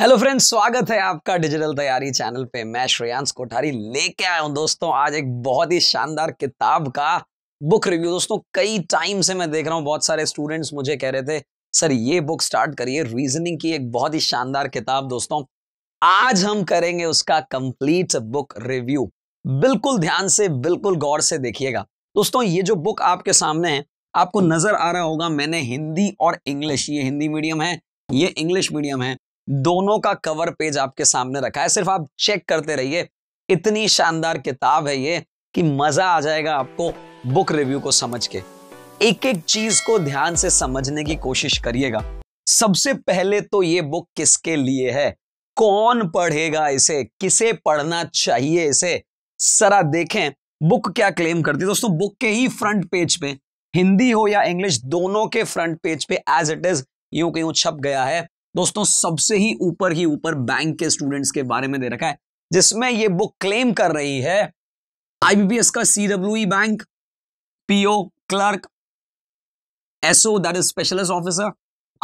Hello friends स्वागत है आपका डिजिटल तैयारी चैनल पे मैं श्रेयांश कोठारी लेके आया हूँ दोस्तों आज एक बहुत ही शानदार किताब का बुक रिव्यू दोस्तों कई टाइम से मैं देख रहा हूँ बहुत सारे स्टूडेंट्स मुझे कह रहे थे सर ये बुक स्टार्ट करिए रीजनिंग की एक बहुत ही शानदार किताब दोस्तों आज हम करेंगे उसका कंप्लीट बुक रिव्यू बिल्कुल ध्यान से बिल्कुल गौर से देखिएगा दोस्तों ये जो बुक आपके सामने है आपको नजर आ रहा होगा मैंने हिंदी और इंग्लिश ये हिंदी मीडियम है ये इंग्लिश मीडियम है दोनों का कवर पेज आपके सामने रखा है सिर्फ आप चेक करते रहिए इतनी शानदार किताब है ये कि मजा आ जाएगा आपको बुक रिव्यू को समझ के एक एक चीज को ध्यान से समझने की कोशिश करिएगा सबसे पहले तो ये बुक किसके लिए है कौन पढ़ेगा इसे किसे पढ़ना चाहिए इसे सरा देखें बुक क्या क्लेम करती है दोस्तों बुक के ही फ्रंट पेज पे हिंदी हो या इंग्लिश दोनों के फ्रंट पेज पे एज इट इज यूं कहीं छप गया है दोस्तों सबसे ही ऊपर ही ऊपर बैंक के स्टूडेंट्स के बारे में दे रखा है जिसमें ये बुक क्लेम कर रही है आईबीपीएस का CW bank PO clerk SO that is specialist officer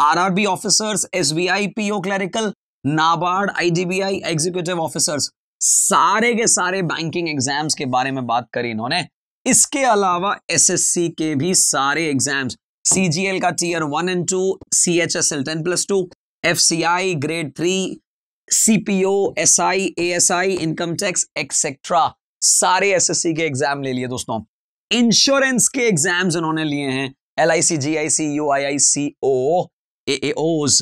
RRB officers SBI PO clerical NABARD IDBI executive officers सारे के सारे बैंकिंग एग्जाम्स के बारे में बात करी इन्होंने इसके अलावा एस के भी सारे एग्जाम्स सीजीएल का tier one and two C H S L ten plus two F C I grade three CPO S I A S I income tax etcetera सारे एस एस सी के exam ले लिए दोस्तों insurance के exams इन्होंने लिए हैं L I C G I C U I I C O S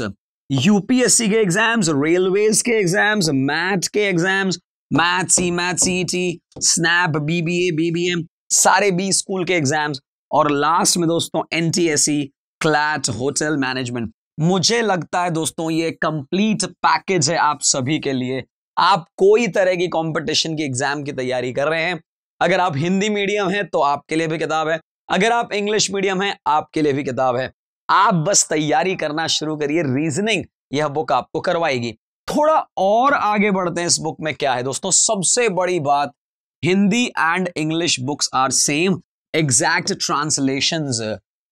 UPSC के एग्जाम्स रेलवेज के एग्जाम्स मैथ के exams math C math C T snap BBA BBM सारे बी स्कूल के एग्जाम्स और लास्ट में दोस्तों एनटीएससी क्लैट होटल मैनेजमेंट मुझे लगता है दोस्तों ये कंप्लीट पैकेज है आप सभी के लिए आप कोई तरह की कंपटीशन की एग्जाम की तैयारी कर रहे हैं अगर आप हिंदी मीडियम हैं तो आपके लिए भी किताब है अगर आप इंग्लिश मीडियम हैं आपके लिए भी किताब है आप बस तैयारी करना शुरू करिए रीजनिंग यह बुक आपको करवाएगी थोड़ा और आगे बढ़ते हैं इस बुक में क्या है दोस्तों सबसे बड़ी बात Hindi and English books are same exact translation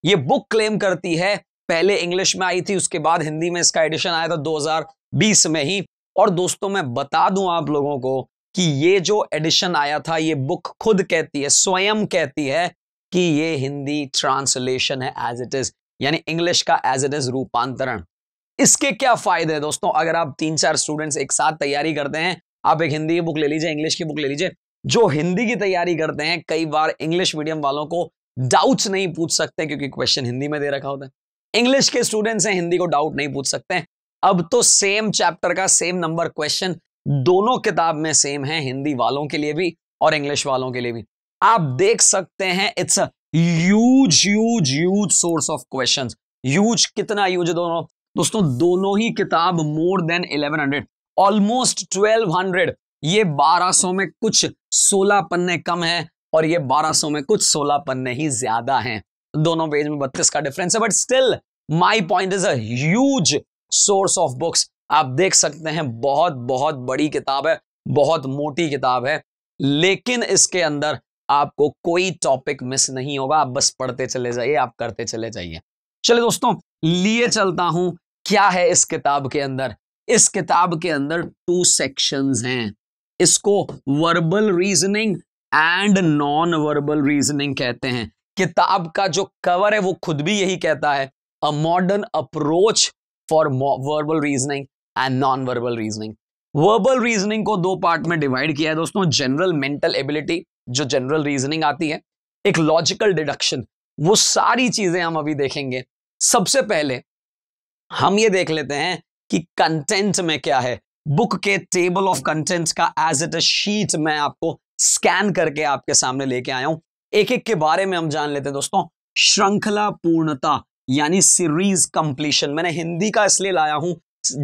ये बुक क्लेम करती है पहले इंग्लिश में आई थी उसके बाद हिंदी में इसका एडिशन आया था 2020 में ही और दोस्तों मैं बता दूं आप लोगों को कि ये जो एडिशन आया था ये बुक खुद कहती है स्वयं कहती है कि ये हिंदी ट्रांसलेशन है एज इट इज यानी इंग्लिश का एज इट इज रूपांतरण इसके क्या फायदे हैं दोस्तों अगर आप तीन चार स्टूडेंट्स एक साथ तैयारी करते हैं आप एक हिंदी की बुक ले लीजिए इंग्लिश की बुक ले लीजिए जो हिंदी की तैयारी करते हैं कई बार इंग्लिश मीडियम वालों को डाउट्स नहीं पूछ सकते क्योंकि क्वेश्चन हिंदी में दे रखा होता है इंग्लिश के स्टूडेंट हैं हिंदी को डाउट नहीं पूछ सकते अब तो सेम चैप्टर का सेम नंबर क्वेश्चन दोनों किताब में सेम है हिंदी वालों के लिए भी और इंग्लिश वालों के लिए भी आप देख सकते हैं it's as huge huge source of question huge कितना ह्यूज है दोनों दोस्तों दोनों ही किताब मोर देन 1100 ऑलमोस्ट 1200 ये 1200 में कुछ 16 पन्ने कम है और ये 1200 में कुछ 16 पन्ने ही ज्यादा हैं दोनों पेज में 32 का डिफरेंस है but still my point is as source of books आप देख सकते हैं बहुत बहुत बड़ी किताब है बहुत मोटी किताब है लेकिन इसके अंदर आपको कोई टॉपिक मिस नहीं होगा आप बस पढ़ते चले जाइए आप करते चले जाइए चले दोस्तों लिए चलता हूं क्या है इस किताब के अंदर इस किताब के अंदर टू सेक्शंस हैं इसको verbal reasoning and non verbal reasoning कहते हैं किताब का जो कवर है वो खुद भी यही कहता है a modern approach for verbal reasoning and non-verbal reasoning. Verbal reasoning को दो पार्ट में डिवाइड किया है दोस्तों जनरल मेंटल एबिलिटी जो जनरल रीजनिंग आती है एक लॉजिकल डिडक्शन वो सारी चीजें हम अभी देखेंगे सबसे पहले हम ये देख लेते हैं कि कंटेंट में क्या है बुक के टेबल ऑफ कंटेंट का एज एट अ शीट मैं आपको स्कैन करके आपके सामने लेके आया हूं एक एक के बारे में हम जान लेते हैं दोस्तों श्रृंखला पूर्णता यानी सीरीज कंप्लीशन मैंने हिंदी का इसलिए लाया हूं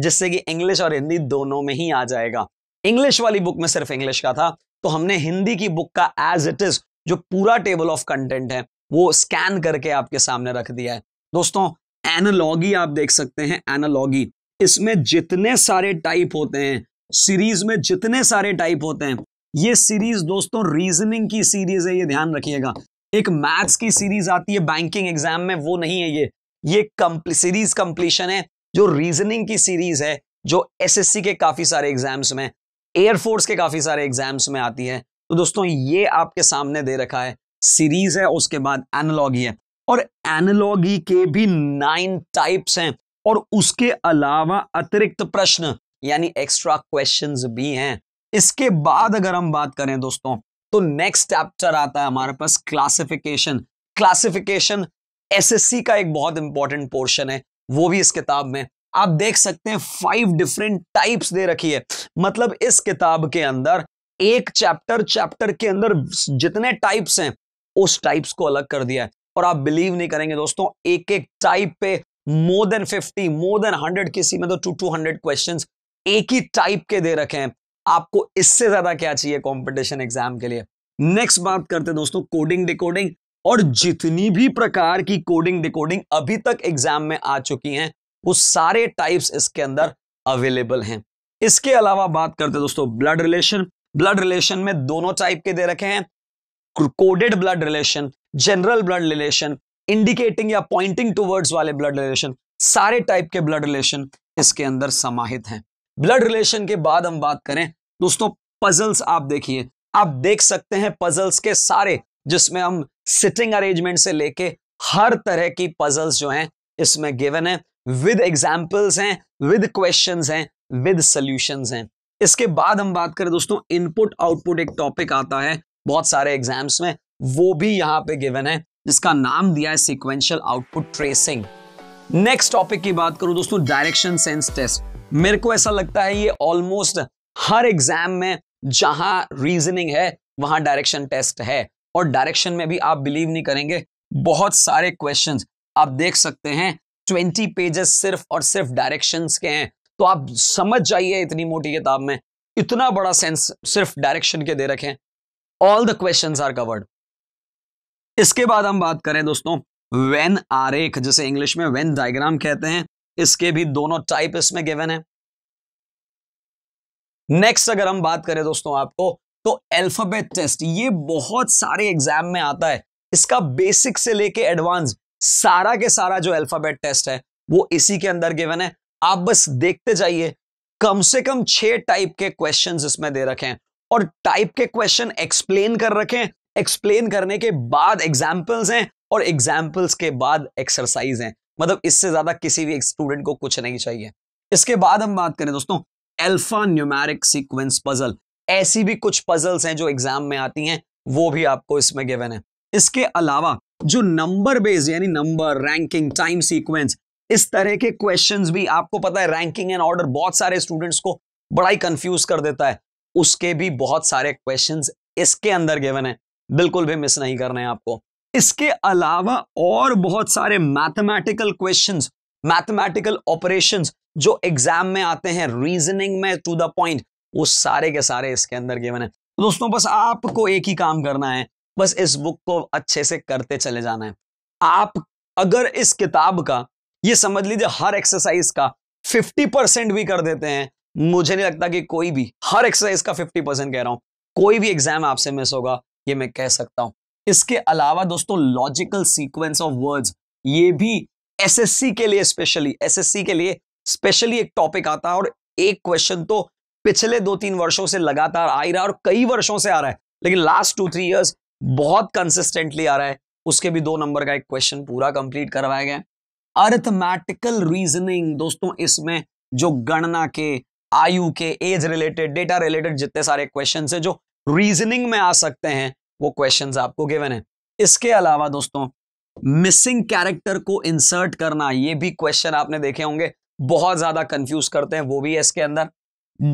जिससे कि इंग्लिश और हिंदी दोनों में ही आ जाएगा इंग्लिश वाली बुक में सिर्फ इंग्लिश का था तो हमने हिंदी की बुक का एज इट इज जो पूरा टेबल ऑफ कंटेंट है वो स्कैन करके आपके सामने रख दिया है दोस्तों एनालॉगी आप देख सकते हैं एनालॉगी इसमें जितने सारे टाइप होते हैं सीरीज में जितने सारे टाइप होते हैं ये सीरीज दोस्तों रीजनिंग की सीरीज है ये ध्यान रखिएगा एक मैथ्स की सीरीज आती है बैंकिंग एग्जाम में वो नहीं है ये ये सीरीज कंप्लीशन है जो रीजनिंग की सीरीज है जो एसएससी के काफी सारे एग्जाम्स में एयरफोर्स के काफी सारे एग्जाम्स में आती है तो दोस्तों ये आपके सामने दे रखा है सीरीज है उसके बाद एनोलॉगी है और एनोलॉगी के भी नाइन टाइप्स हैं और उसके अलावा अतिरिक्त प्रश्न यानी एक्स्ट्रा क्वेश्चंस भी हैं इसके बाद अगर हम बात करें दोस्तों तो नेक्स्ट चैप्टर आता है हमारे पास क्लासिफिकेशन क्लासिफिकेशन एसएससी का एक बहुत इंपॉर्टेंट पोर्शन है वो भी इस किताब में आप देख सकते हैं फाइव डिफरेंट टाइप्स दे रखी है मतलब इस किताब के अंदर एक चैप्टर चैप्टर के अंदर जितने टाइप्स हैं उस टाइप्स को अलग कर दिया है और आप बिलीव नहीं करेंगे दोस्तों एक एक टाइप पे more than fifty more than hundred किसी में तो टू टू हंड्रेड क्वेश्चन एक ही टाइप के दे रखे हैं आपको इससे ज्यादा क्या चाहिए कंपटीशन एग्जाम के लिए नेक्स्ट बात करते हैं दोस्तों कोडिंग डिकोडिंग और जितनी भी प्रकार की कोडिंग डिकोडिंग अभी तक एग्जाम में आ चुकी हैं वो सारे टाइप्स इसके अंदर अवेलेबल हैं इसके अलावा बात करते हैं दोस्तों ब्लड रिलेशन ब्लड रिलेशन में दोनों टाइप के दे रखे हैं coded blood relation general blood relation indicating या पॉइंटिंग टूवर्ड्स वाले ब्लड रिलेशन सारे टाइप के ब्लड रिलेशन इसके अंदर समाहित हैं ब्लड रिलेशन के बाद हम बात करें दोस्तों पजल्स आप देखिए आप देख सकते हैं पजल्स के सारे जिसमें हम सिटिंग अरेंजमेंट से लेके हर तरह की पजल्स जो हैं इसमें गिवन है विद एग्जाम्पल्स हैं विद क्वेश्चन हैं विद सोल्यूशन हैं इसके बाद हम बात करें दोस्तों इनपुट आउटपुट एक टॉपिक आता है बहुत सारे एग्जाम्स में वो भी यहाँ पे गिवन है जिसका नाम दिया है sequential output tracing next topic की बात करूं दोस्तों डायरेक्शन सेंस टेस्ट मेरे को ऐसा लगता है ये ऑलमोस्ट हर एग्जाम में जहां रीजनिंग है वहां डायरेक्शन टेस्ट है और डायरेक्शन में भी आप बिलीव नहीं करेंगे बहुत सारे क्वेश्चन आप देख सकते हैं ट्वेंटी पेजेस सिर्फ और सिर्फ डायरेक्शन के हैं तो आप समझ जाइए इतनी मोटी किताब में इतना बड़ा सेंस सिर्फ डायरेक्शन के दे रखे all the question are covered इसके बाद हम बात करें दोस्तों वेन आरेख जिसे इंग्लिश में वेन डायग्राम कहते हैं इसके भी दोनों टाइप इसमें गिवन है नेक्स्ट अगर हम बात करें दोस्तों आपको तो अल्फाबेट टेस्ट ये बहुत सारे एग्जाम में आता है इसका बेसिक से लेके एडवांस सारा के सारा जो अल्फाबेट टेस्ट है वो इसी के अंदर गिवन है आप बस देखते जाइए कम से कम छह टाइप के क्वेश्चन इसमें दे रखे हैं और टाइप के क्वेश्चन एक्सप्लेन कर रखे हैं एक्सप्लेन करने के बाद एग्जाम्पल्स हैं और एग्जाम्पल्स के बाद एक्सरसाइज हैं मतलब इससे ज्यादा किसी भी स्टूडेंट को कुछ नहीं चाहिए इसके बाद हम बात करें दोस्तों एल्फा न्यूमेरिक सीक्वेंस पजल ऐसी भी कुछ पजल्स हैं जो एग्जाम में आती हैं वो भी आपको इसमें गिवन है इसके अलावा जो नंबर बेस्ड यानी नंबर रैंकिंग टाइम सीक्वेंस इस तरह के क्वेश्चंस भी आपको पता है रैंकिंग एंड ऑर्डर बहुत सारे स्टूडेंट्स को बड़ा ही कंफ्यूज कर देता है उसके भी बहुत सारे क्वेश्चन इसके अंदर गेवन है बिल्कुल भी मिस नहीं करना हैं आपको इसके अलावा और बहुत सारे मैथमेटिकल क्वेश्चंस मैथमेटिकल ऑपरेशंस जो एग्जाम में आते हैं रीजनिंग में टू द पॉइंट वो सारे के सारे इसके अंदर गिवन है तो दोस्तों बस आपको एक ही काम करना है बस इस बुक को अच्छे से करते चले जाना है आप अगर इस किताब का ये समझ लीजिए हर एक्सरसाइज का 50 परसेंट भी कर देते हैं मुझे नहीं लगता कि कोई भी हर एक्सरसाइज का 50 परसेंट कह रहा हूं कोई भी एग्जाम आपसे मिस होगा ये मैं कह सकता हूं इसके अलावा दोस्तों लॉजिकल सीक्वेंस ऑफ वर्ड्स ये भी एसएससी के लिए स्पेशली एसएससी के लिए स्पेशली एक टॉपिक आता है और एक क्वेश्चन तो पिछले दो तीन वर्षों से लगातार आ ही रहा है और कई वर्षों से आ रहा है लेकिन लास्ट टू थ्री ईयर्स बहुत कंसिस्टेंटली आ रहा है उसके भी दो नंबर का एक क्वेश्चन पूरा कंप्लीट करवाया गया अर्थमैटिकल रीजनिंग दोस्तों इसमें जो गणना के आयु के एज रिलेटेड डेटा रिलेटेड जितने सारे क्वेश्चन है जो रीजनिंग में आ सकते हैं वो क्वेश्चन आपको गिवन है इसके अलावा दोस्तों मिसिंग कैरेक्टर को इंसर्ट करना ये भी क्वेश्चन आपने देखे होंगे बहुत ज्यादा कंफ्यूज करते हैं वो भी इसके अंदर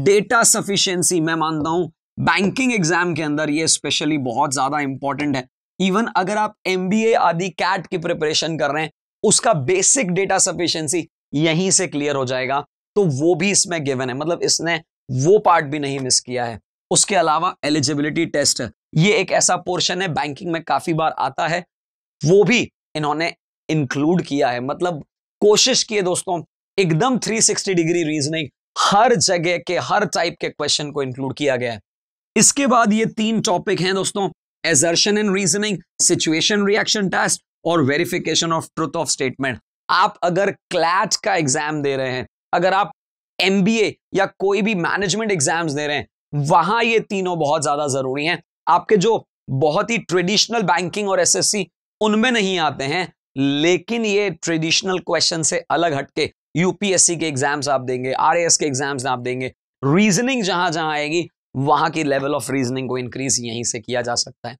डेटा सफिशियंसी मैं मानता हूं बैंकिंग एग्जाम के अंदर ये स्पेशली बहुत ज्यादा इंपॉर्टेंट है इवन अगर आप एम आदि कैट की प्रिपरेशन कर रहे हैं उसका बेसिक डेटा सफिशियंसी यहीं से क्लियर हो जाएगा तो वो भी इसमें गिवन है मतलब इसने वो पार्ट भी नहीं मिस किया है उसके अलावा एलिजिबिलिटी टेस्ट ये एक ऐसा पोर्शन है बैंकिंग में काफी बार आता है वो भी इन्होंने इंक्लूड किया है मतलब कोशिश की है दोस्तों एकदम 360 डिग्री रीजनिंग हर जगह के हर टाइप के क्वेश्चन को इंक्लूड किया गया है इसके बाद ये तीन टॉपिक हैं दोस्तों assertion and reasoning situation reaction test और verification of truth of statement आप अगर क्लैट का एग्जाम दे रहे हैं अगर आप एमबीए या कोई भी मैनेजमेंट एग्जाम्स दे रहे हैं वहां ये तीनों बहुत ज्यादा जरूरी हैं आपके जो बहुत ही ट्रेडिशनल बैंकिंग और एसएससी उनमें नहीं आते हैं लेकिन ये ट्रेडिशनल क्वेश्चन से अलग हटके यूपीएससी के एग्जाम्स आप देंगे आर के एग्जाम्स आप देंगे रीजनिंग जहां जहां आएगी वहां की लेवल ऑफ रीजनिंग को इंक्रीज यहीं से किया जा सकता है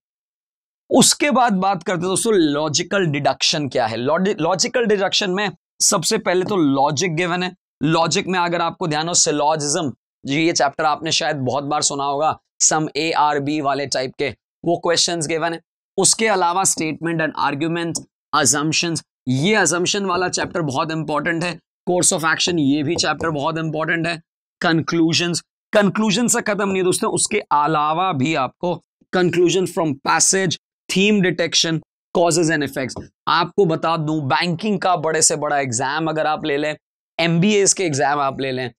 उसके बाद बात करते हैं दोस्तों लॉजिकल डिडक्शन क्या है लॉजिकल डिडक्शन में सबसे पहले तो लॉजिक गिवन है लॉजिक में अगर आपको ध्यान हो सिलॉजिज्म ये चैप्टर आपने शायद बहुत बार सुना होगा सम ए आर बी वाले टाइप के वो क्वेश्चंस गिवन है उसके अलावा स्टेटमेंट एंड आर्ग्यूमेंट अजम्पन्स ये अजम्पन वाला चैप्टर बहुत इंपॉर्टेंट है कोर्स ऑफ एक्शन ये भी चैप्टर बहुत इंपॉर्टेंट है कंक्लूजन कंक्लूजन से खत्म नहीं दोस्तों उसके अलावा भी आपको conclusion from passage theme detection causes and effect आपको बता दूं बैंकिंग का बड़े से बड़ा एग्जाम अगर आप ले लें एम के एग्जाम आप ले लें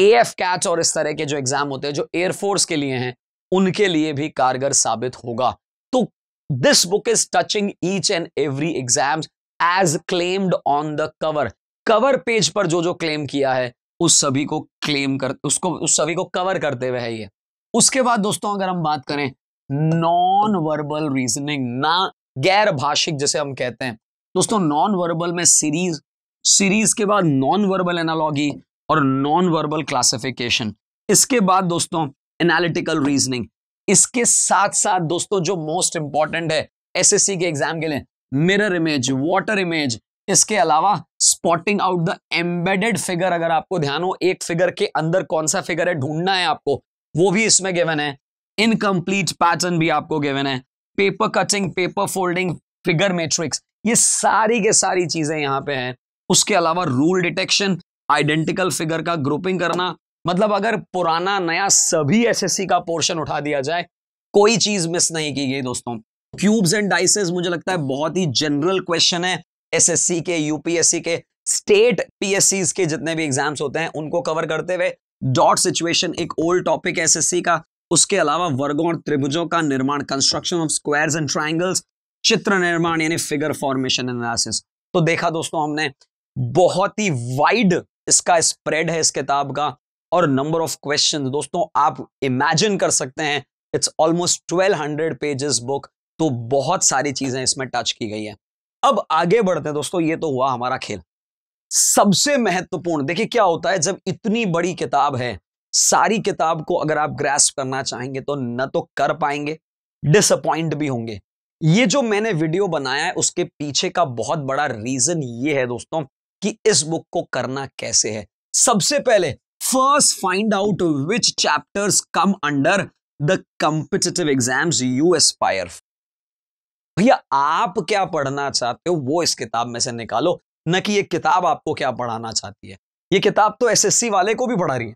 ए एफ कैट और इस तरह के जो एग्जाम होते हैं जो एयरफोर्स के लिए हैं उनके लिए भी कारगर साबित होगा तो this book is touching each and every exam as claimed on the cover cover page पर जो जो क्लेम किया है उस सभी को क्लेम कर उसको उस सभी को कवर करते हुए है ये उसके बाद दोस्तों अगर हम बात करें नॉन वर्बल रीजनिंग ना गैर भाषिक जैसे हम कहते हैं दोस्तों नॉन वर्बल में सीरीज सीरीज के बाद नॉन वर्बल एनालॉगी और नॉन वर्बल क्लासिफिकेशन इसके बाद दोस्तों एनालिटिकल रीजनिंग इसके साथ साथ दोस्तों जो मोस्ट इंपॉर्टेंट है एसएससी के एग्जाम के लिए मिरर इमेज वाटर इमेज इसके अलावा spotting out the embedded figure अगर आपको ध्यान हो एक फिगर के अंदर कौन सा फिगर है ढूंढना है आपको वो भी इसमें गिवन है इनकम्प्लीट पैटर्न भी आपको गिवन है paper cutting paper folding figure matrix ये सारी के सारी चीजें यहाँ पे हैं उसके अलावा रूल डिटेक्शन आइडेंटिकल फिगर का ग्रुपिंग करना मतलब अगर पुराना नया सभी एसएससी का पोर्शन उठा दिया जाए कोई चीज मिस नहीं की गई दोस्तों क्यूब्स एंड डाइसेस मुझे लगता है बहुत ही जनरल क्वेश्चन है एसएससी के यूपीएससी के स्टेट पीएससी के जितने भी एग्जाम्स होते हैं उनको कवर करते हुए डॉट सिचुएशन एक ओल्ड टॉपिक है एसएससी का उसके अलावा वर्गों और त्रिभुजों का निर्माण construction of squares and triangles चित्र निर्माण यानी फिगर फॉर्मेशन एनालिसिस तो देखा दोस्तों हमने बहुत ही वाइड इसका स्प्रेड है इस किताब का और नंबर ऑफ क्वेश्चन दोस्तों आप इमेजिन कर सकते हैं it's almost twelve hundred pages book तो बहुत सारी चीजें इसमें टच की गई है अब आगे बढ़ते हैं दोस्तों ये तो हुआ हमारा खेल सबसे महत्वपूर्ण देखिए क्या होता है जब इतनी बड़ी किताब है सारी किताब को अगर आप ग्रेस करना चाहेंगे तो न तो कर पाएंगे डिसअपॉइंट भी होंगे ये जो मैंने वीडियो बनाया है उसके पीछे का बहुत बड़ा रीजन ये है दोस्तों कि इस बुक को करना कैसे है सबसे पहले first find out which chapters come under the competitive exams you aspire भैया आप क्या पढ़ना चाहते हो वो इस किताब में से निकालो न कि ये किताब आपको क्या पढ़ाना चाहती है ये किताब तो एसएससी वाले को भी पढ़ा रही है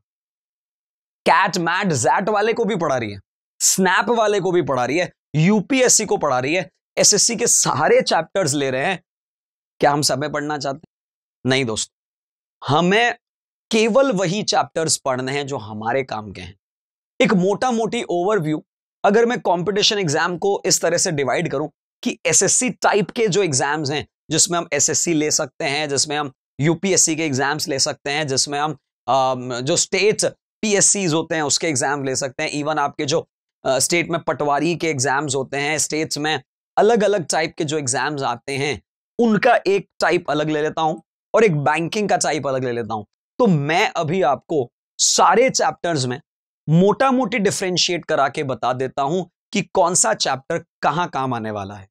कैट मैट जैट वाले को भी पढ़ा रही है स्नैप वाले को भी पढ़ा रही है यूपीएससी को पढ़ा रही है एसएससी के सारे चैप्टर्स ले रहे हैं क्या हम सब में पढ़ना चाहते हैं नहीं दोस्तों हमें केवल वही चैप्टर्स पढ़ने हैं जो हमारे काम के हैं एक मोटा मोटी ओवरव्यू अगर मैं कंपटीशन एग्जाम को इस तरह से डिवाइड करूं कि एसएससी टाइप के जो एग्जाम्स हैं जिसमें हम एसएससी ले सकते हैं जिसमें हम यूपीएससी के एग्जाम्स ले सकते हैं जिसमें हम जो स्टेट पीएससीज होते हैं उसके एग्जाम ले सकते हैं इवन आपके जो स्टेट में पटवारी के एग्जाम्स होते हैं स्टेट्स में अलग अलग टाइप के जो एग्जाम्स आते हैं उनका एक टाइप अलग ले लेता हूं और एक बैंकिंग का टाइप अलग ले लेता हूं तो मैं अभी आपको सारे चैप्टर्स में मोटा मोटी डिफ्रेंशिएट करा के बता देता हूं कि कौन सा चैप्टर कहां काम आने वाला है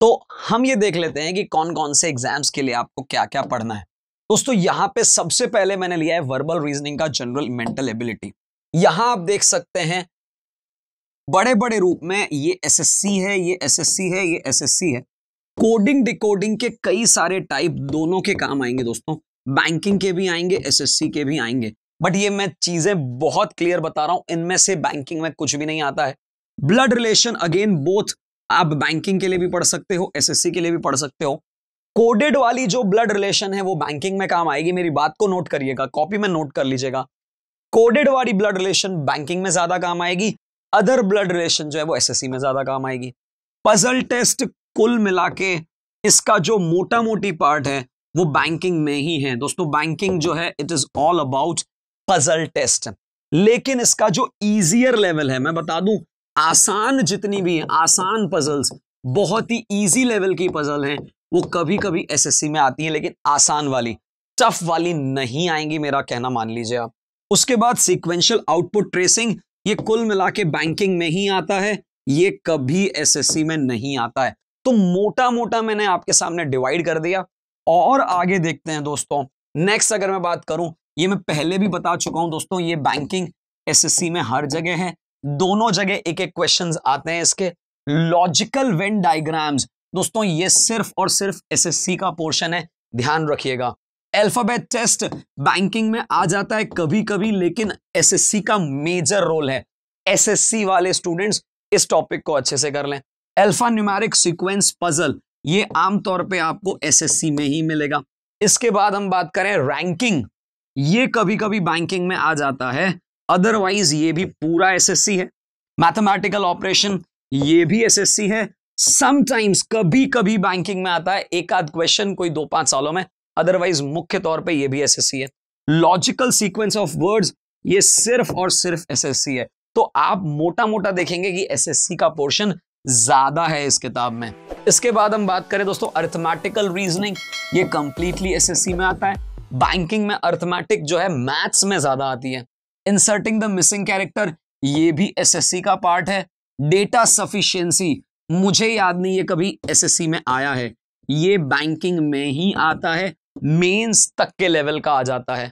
तो हम ये देख लेते हैं कि कौन कौन से एग्जाम्स के लिए आपको क्या क्या पढ़ना है दोस्तों यहां पे सबसे पहले मैंने लिया है वर्बल रीजनिंग का जनरल मेंटल एबिलिटी यहां आप देख सकते हैं बड़े बड़े रूप में ये एसएससी है ये एसएससी है ये एसएससी है कोडिंग डिकोडिंग के कई सारे टाइप दोनों के काम आएंगे दोस्तों बैंकिंग के भी आएंगे एसएससी के भी आएंगे बट ये मैं चीजें बहुत क्लियर बता रहा हूं इनमें से बैंकिंग में कुछ भी नहीं आता है ब्लड रिलेशन अगेन बोथ आप बैंकिंग के लिए भी पढ़ सकते हो एसएससी के लिए भी पढ़ सकते हो कोडेड वाली जो ब्लड रिलेशन है वो बैंकिंग में काम आएगी मेरी बात को नोट करिएगा कॉपी में नोट कर लीजिएगा कोडेड वाली ब्लड रिलेशन बैंकिंग में ज्यादा काम आएगी अदर ब्लड रिलेशन जो है वो एसएससी में ज्यादा काम आएगी पजल टेस्ट कुल मिला के इसका जो मोटा मोटी पार्ट है वो बैंकिंग में ही है दोस्तों बैंकिंग जो है it is all about puzzle test लेकिन इसका जो इजियर लेवल है मैं बता दूं आसान जितनी भी है आसान पजल्स बहुत ही इजी लेवल की पजल हैं वो कभी कभी एसएससी में आती हैं लेकिन आसान वाली टफ वाली नहीं आएंगी मेरा कहना मान लीजिए आप उसके बाद सिक्वेंशियल आउटपुट ट्रेसिंग ये कुल मिला के बैंकिंग में ही आता है ये कभी एस में नहीं आता है तो मोटा मोटा मैंने आपके सामने डिवाइड कर दिया और आगे देखते हैं दोस्तों नेक्स्ट अगर मैं बात करूं ये मैं पहले भी बता चुका हूं दोस्तों ये बैंकिंग एस में हर जगह है दोनों जगह एक एक क्वेश्चन आते हैं इसके लॉजिकल वेन डायग्राम्स दोस्तों ये सिर्फ और सिर्फ एसएससी का पोर्शन है ध्यान रखिएगा अल्फाबेट टेस्ट बैंकिंग में आ जाता है कभी कभी लेकिन एसएससी का मेजर रोल है एसएससी वाले स्टूडेंट्स इस टॉपिक को अच्छे से कर लें अल्फा न्यूमेरिक सीक्वेंस पजल ये आमतौर पे आपको एसएससी में ही मिलेगा इसके बाद हम बात करें रैंकिंग ये कभी कभी बैंकिंग में आ जाता है अदरवाइज ये भी पूरा एसएससी है मैथमेटिकल ऑपरेशन ये भी एसएससी है समटाइम्स कभी कभी बैंकिंग में आता है एक आध क्वेश्चन कोई दो पांच सालों में अदरवाइज मुख्य तौर पर यह भी एस है लॉजिकल सीक्वेंस ऑफ वर्ड्स ये सिर्फ और सिर्फ एसएससी है तो आप मोटा मोटा देखेंगे कि एसएससी का पोर्शन ज्यादा है इस किताब में इसके बाद हम बात करें दोस्तों अर्थमेटिकल रीजनिंग ये कंप्लीटली एस में आता है बैंकिंग में अर्थमेटिक जो है मैथ्स में ज्यादा आती है इंसर्टिंग द मिसिंग कैरेक्टर ये भी एस का पार्ट है डेटा सफिशियंसी मुझे याद नहीं ये कभी एस में आया है ये बैंकिंग में ही आता है मेंस तक के लेवल का आ जाता है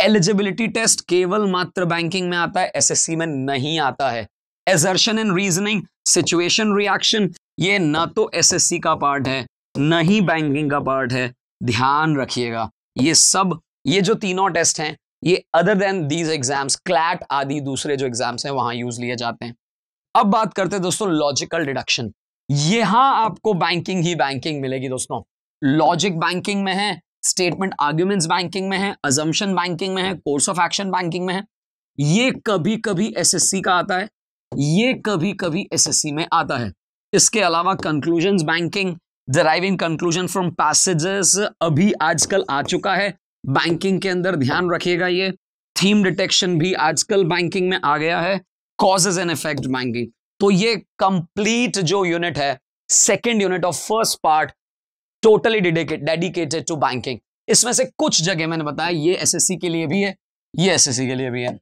एलिजिबिलिटी टेस्ट केवल मात्र बैंकिंग में आता है एसएससी में नहीं आता है assertion and reasoning situation reaction ये ना तो एसएससी का पार्ट है ना ही बैंकिंग का पार्ट है ध्यान रखिएगा ये सब ये जो तीनों टेस्ट हैं ये other than these exams CLAT आदि दूसरे जो एग्जाम्स हैं वहां यूज लिए जाते हैं अब बात करते हैं दोस्तों लॉजिकल डिडक्शन यहां आपको बैंकिंग ही बैंकिंग मिलेगी दोस्तों लॉजिक बैंकिंग में है स्टेटमेंट आर्ग्यूमेंट्स बैंकिंग में है अजम्पन बैंकिंग में है कोर्स ऑफ एक्शन बैंकिंग में है ये कभी कभी एसएससी का आता है ये कभी कभी एसएससी में आता है इसके अलावा conclusion banking deriving conclusion from passages अभी आजकल आ चुका है बैंकिंग के अंदर ध्यान रखिएगा ये थीम डिटेक्शन भी आजकल बैंकिंग में आ गया है कॉजेज एंड इफेक्ट बैंकिंग तो ये कंप्लीट जो यूनिट है second unit of first part totally dedicated to banking इसमें से कुछ जगह मैंने बताया ये एसएससी के लिए भी है ये एसएससी के लिए भी है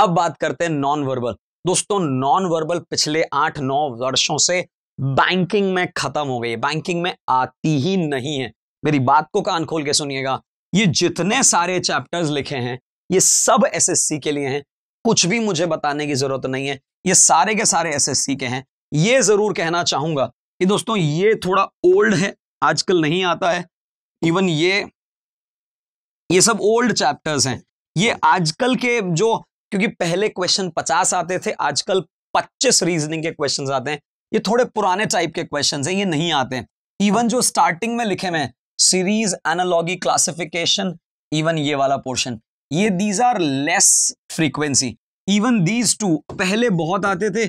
अब बात करते हैं नॉन वर्बल दोस्तों नॉन वर्बल पिछले आठ नौ वर्षों से बैंकिंग में खत्म हो गई है बैंकिंग में आती ही नहीं है मेरी बात को कान खोल के सुनिएगा ये जितने सारे चैप्टर्स लिखे हैं ये सब एसएससी के लिए हैं कुछ भी मुझे बताने की जरूरत नहीं है ये सारे के सारे एसएससी के हैं ये जरूर कहना चाहूंगा कि दोस्तों ये थोड़ा ओल्ड है आजकल नहीं आता है इवन ये ये सब ओल्ड चैप्टर्स हैं ये आजकल के जो क्योंकि पहले क्वेश्चन पचास आते थे आजकल पच्चीस रीजनिंग के क्वेश्चन आते हैं ये थोड़े पुराने टाइप के क्वेश्चन हैं ये नहीं आते हैं इवन जो स्टार्टिंग में लिखे में सीरीज एनालॉगी क्लासिफिकेशन इवन ये वाला पोर्शन ये these are less frequency even these two पहले बहुत आते थे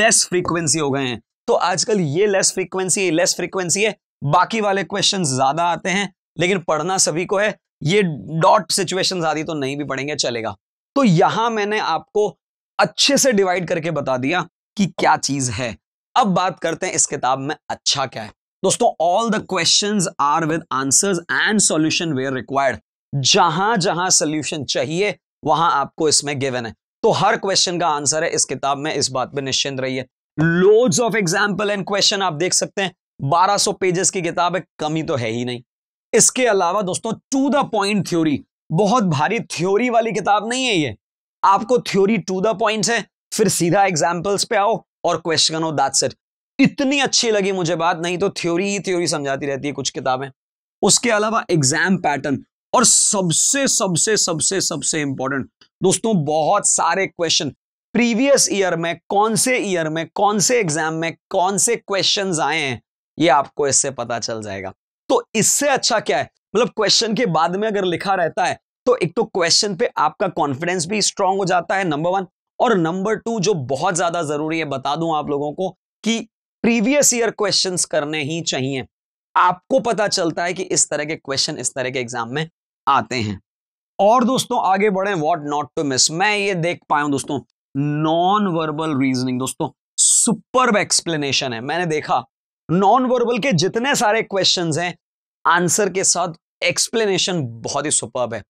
लेस फ्रीक्वेंसी हो गए हैं तो आजकल ये लेस फ्रीक्वेंसी लेस फ्रीक्वेंसी है बाकी वाले क्वेश्चन ज्यादा आते हैं लेकिन पढ़ना सभी को है ये डॉट सिचुएशन आदि तो नहीं भी पढ़ेंगे चलेगा तो यहां मैंने आपको अच्छे से डिवाइड करके बता दिया कि क्या चीज है अब बात करते हैं इस किताब में अच्छा क्या है दोस्तों all the question are with answer and solution where required जहां जहां सोल्यूशन चाहिए वहां आपको इसमें गिवन है तो हर क्वेश्चन का आंसर है इस किताब में इस बात पे निश्चिंत रहिए loads of example and question आप देख सकते हैं 1200 पेजेस की किताब है कमी तो है ही नहीं इसके अलावा दोस्तों टू द पॉइंट थ्योरी बहुत भारी थ्योरी वाली किताब नहीं है ये आपको थ्योरी टू द पॉइंट है फिर सीधा एग्जाम्पल्स पे आओ और क्वेश्चन हो दैट सेट इतनी अच्छी लगी मुझे बात नहीं तो थ्योरी ही थ्योरी समझाती रहती है कुछ किताबें उसके अलावा एग्जाम पैटर्न और सबसे सबसे सबसे सबसे इंपॉर्टेंट दोस्तों बहुत सारे क्वेश्चन प्रीवियस ईयर में कौन से ईयर में कौन से एग्जाम में कौन से क्वेश्चंस आए हैं ये आपको इससे पता चल जाएगा तो इससे अच्छा क्या है मतलब क्वेश्चन के बाद में अगर लिखा रहता है तो एक तो क्वेश्चन पे आपका कॉन्फिडेंस भी स्ट्रांग हो जाता है नंबर वन और नंबर टू जो बहुत ज्यादा जरूरी है बता दूं आप लोगों को कि प्रीवियस ईयर क्वेश्चंस करने ही चाहिए आपको पता चलता है कि इस तरह के क्वेश्चन इस तरह के एग्जाम में आते हैं और दोस्तों आगे बढ़े वॉट नॉट टू मिस मैं ये देख पाया हूं दोस्तों नॉन वर्बल रीजनिंग दोस्तों सुपर एक्सप्लेनेशन है मैंने देखा नॉन वर्बल के जितने सारे क्वेश्चन हैं आंसर के साथ एक्सप्लेनेशन बहुत ही सुपर्ब है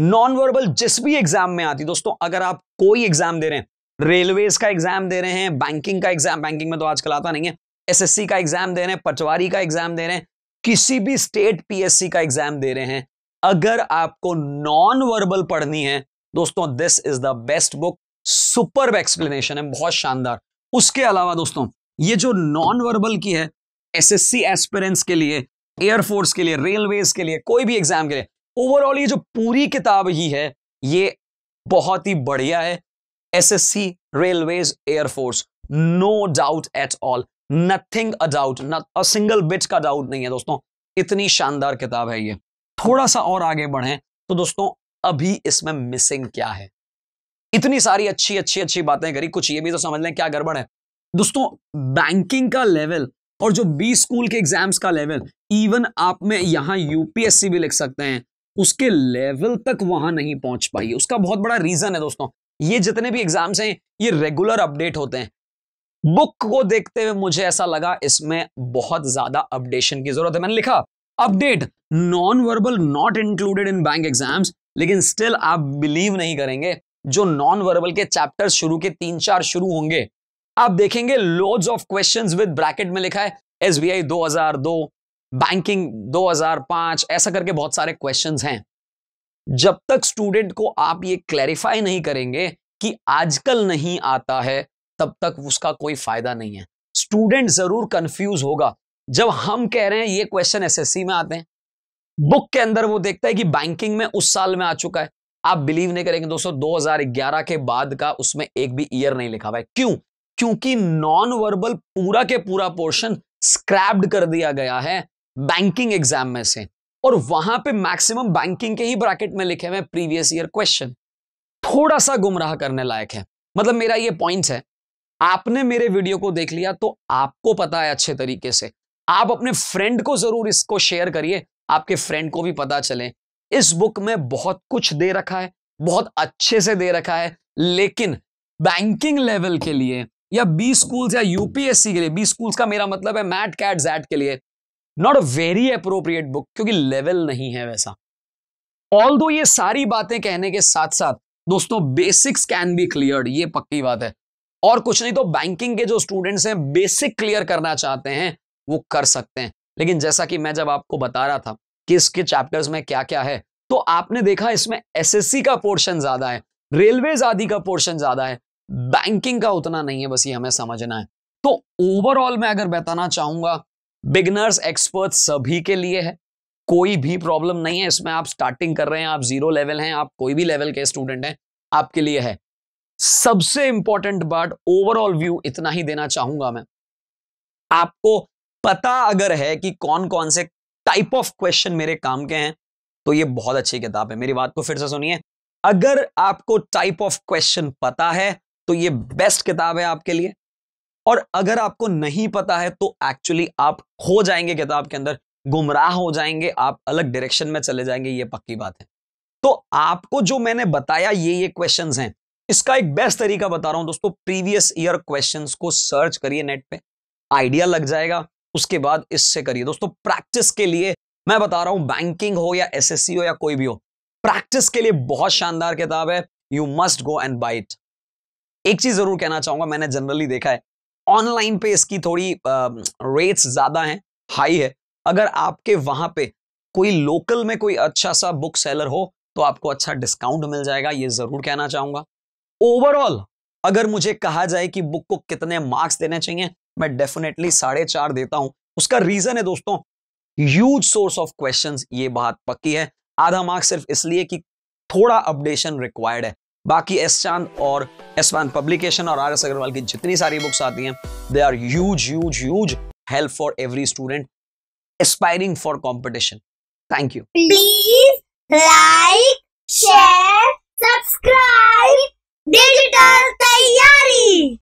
नॉन वर्बल जिस भी एग्जाम में आती दोस्तों अगर आप कोई एग्जाम दे रहे हैं रेलवेज का एग्जाम दे रहे हैं बैंकिंग का एग्जाम बैंकिंग में तो आजकल आता नहीं है एसएससी का एग्जाम दे रहे हैं पटवारी का एग्जाम दे रहे हैं किसी भी स्टेट पीएससी का एग्जाम दे रहे हैं अगर आपको नॉन वर्बल पढ़नी है दोस्तों this is the best book super explanation है बहुत शानदार उसके अलावा दोस्तों ये जो नॉन वर्बल की है एसएससी एस्पिरेंट्स के लिए एयरफोर्स के लिए रेलवे के लिए कोई भी एग्जाम के लिए ओवरऑल ये जो पूरी किताब ही है ये बहुत ही बढ़िया है SSC railways air force no doubt at all nothing a doubt a single bit का डाउट नहीं है दोस्तों इतनी शानदार किताब है ये थोड़ा सा और आगे बढ़े तो दोस्तों अभी इसमें मिसिंग क्या है इतनी सारी अच्छी अच्छी अच्छी बातें करी कुछ ये भी तो समझ लें क्या गड़बड़ है दोस्तों बैंकिंग का लेवल और जो बी स्कूल के एग्जाम्स का लेवल इवन आप में यहाँ यूपीएससी भी लिख सकते हैं उसके लेवल तक वहां नहीं पहुंच पाई उसका बहुत बड़ा रीजन है दोस्तों ये जितने भी एग्जाम्स हैं ये रेगुलर अपडेट होते हैं बुक को देखते हुए मुझे ऐसा लगा इसमें बहुत ज्यादा अपडेशन की जरूरत है मैंने लिखा update non verbal not included in bank exams लेकिन स्टिल आप बिलीव नहीं करेंगे जो नॉन वर्बल के चैप्टर शुरू के तीन चार शुरू होंगे आप देखेंगे loads of questions with bracket में लिखा है एस बी आई दो हजार दो बैंकिंग 2005 ऐसा करके बहुत सारे क्वेश्चंस हैं जब तक स्टूडेंट को आप ये क्लैरिफाई नहीं करेंगे कि आजकल नहीं आता है तब तक उसका कोई फायदा नहीं है स्टूडेंट जरूर कंफ्यूज होगा जब हम कह रहे हैं ये क्वेश्चन एसएससी में आते हैं बुक के अंदर वो देखता है कि बैंकिंग में उस साल में आ चुका है आप बिलीव नहीं करेंगे दोस्तों 2011 के बाद का उसमें एक भी ईयर नहीं लिखा हुआ है क्यों क्योंकि नॉन वर्बल पूरा के पूरा पोर्शन स्क्रैप्ड कर दिया गया है बैंकिंग एग्जाम में से और वहां पे मैक्सिमम बैंकिंग के ही ब्रैकेट में लिखे हुए प्रीवियस ईयर क्वेश्चन थोड़ा सा गुमराह करने लायक है मतलब मेरा ये पॉइंट है आपने मेरे वीडियो को देख लिया तो आपको पता है अच्छे तरीके से आप अपने फ्रेंड को जरूर इसको शेयर करिए आपके फ्रेंड को भी पता चले इस बुक में बहुत कुछ दे रखा है बहुत अच्छे से दे रखा है लेकिन बैंकिंग लेवल के लिए या बी स्कूल्स या यूपीएससी के लिए बी स्कूल्स का मेरा मतलब है मैट कैट जैट के लिए not a very appropriate book क्योंकि लेवल नहीं है वैसा ऑल दो ये सारी बातें कहने के साथ साथ दोस्तों बेसिक्स कैन बी क्लियर ये पक्की बात है और कुछ नहीं तो बैंकिंग के जो स्टूडेंट्स हैं बेसिक क्लियर करना चाहते हैं वो कर सकते हैं लेकिन जैसा कि मैं जब आपको बता रहा था कि इसके चैप्टर्स में क्या क्या है तो आपने देखा इसमें एसएससी का पोर्शन ज्यादा है रेलवे आदि का पोर्शन ज्यादा है बैंकिंग का उतना नहीं है बस ये हमें समझना है तो ओवरऑल मैं अगर बताना चाहूंगा बिगनर्स एक्सपर्ट सभी के लिए है कोई भी प्रॉब्लम नहीं है इसमें आप स्टार्टिंग कर रहे हैं आप जीरो लेवल हैं आप कोई भी लेवल के स्टूडेंट हैं आपके लिए है सबसे इंपॉर्टेंट बात ओवरऑल व्यू इतना ही देना चाहूंगा मैं आपको पता अगर है कि कौन कौन से टाइप ऑफ क्वेश्चन मेरे काम के हैं तो ये बहुत अच्छी किताब है मेरी बात को फिर से सुनिए अगर आपको टाइप ऑफ क्वेश्चन पता है तो ये बेस्ट किताब है आपके लिए और अगर आपको नहीं पता है तो एक्चुअली आप खो जाएंगे किताब के अंदर गुमराह हो जाएंगे आप अलग डायरेक्शन में चले जाएंगे ये पक्की बात है तो आपको जो मैंने बताया ये ये क्वेश्चन हैं इसका एक बेस्ट तरीका बता रहा हूं दोस्तों प्रीवियस ईयर क्वेश्चंस को सर्च करिए नेट पे आइडिया लग जाएगा उसके बाद इससे करिए दोस्तों प्रैक्टिस के लिए मैं बता रहा हूं बैंकिंग हो या एसएससी हो या कोई भी हो प्रैक्टिस के लिए बहुत शानदार किताब है you must go and buy it एक चीज जरूर कहना चाहूंगा मैंने जनरली देखा है ऑनलाइन पे इसकी थोड़ी रेट्स ज्यादा हैं हाई है अगर आपके वहां पे कोई लोकल में कोई अच्छा सा बुक सेलर हो तो आपको अच्छा डिस्काउंट मिल जाएगा ये जरूर कहना चाहूंगा ओवरऑल अगर मुझे कहा जाए कि बुक को कितने मार्क्स देने चाहिए मैं डेफिनेटली साढ़े चार देता हूं उसका रीजन है दोस्तों ह्यूज सोर्स ऑफ क्वेश्चंस ये बात पक्की है आधा मार्क्स सिर्फ इसलिए कि थोड़ा अपडेशन रिक्वायर्ड है बाकी एस चांद और एस वन पब्लिकेशन और आर एस अग्रवाल की जितनी सारी बुक्स आती हैं they are huge huge huge help for every student aspiring for competition thank you please like share subscribe digital तैयारी